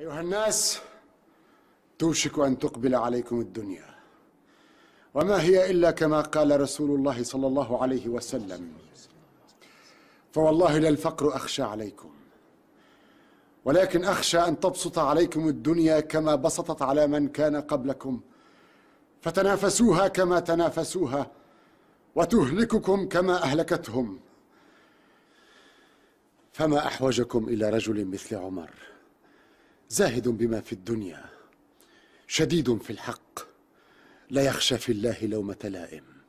أيها الناس توشك أن تقبل عليكم الدنيا وما هي إلا كما قال رسول الله صلى الله عليه وسلم فوالله لا الفقر أخشى عليكم ولكن أخشى أن تبسط عليكم الدنيا كما بسطت على من كان قبلكم فتنافسوها كما تنافسوها وتهلككم كما أهلكتهم فما أحوجكم إلى رجل مثل عمر زاهد بما في الدنيا شديد في الحق لا يخشى في الله لومة لائم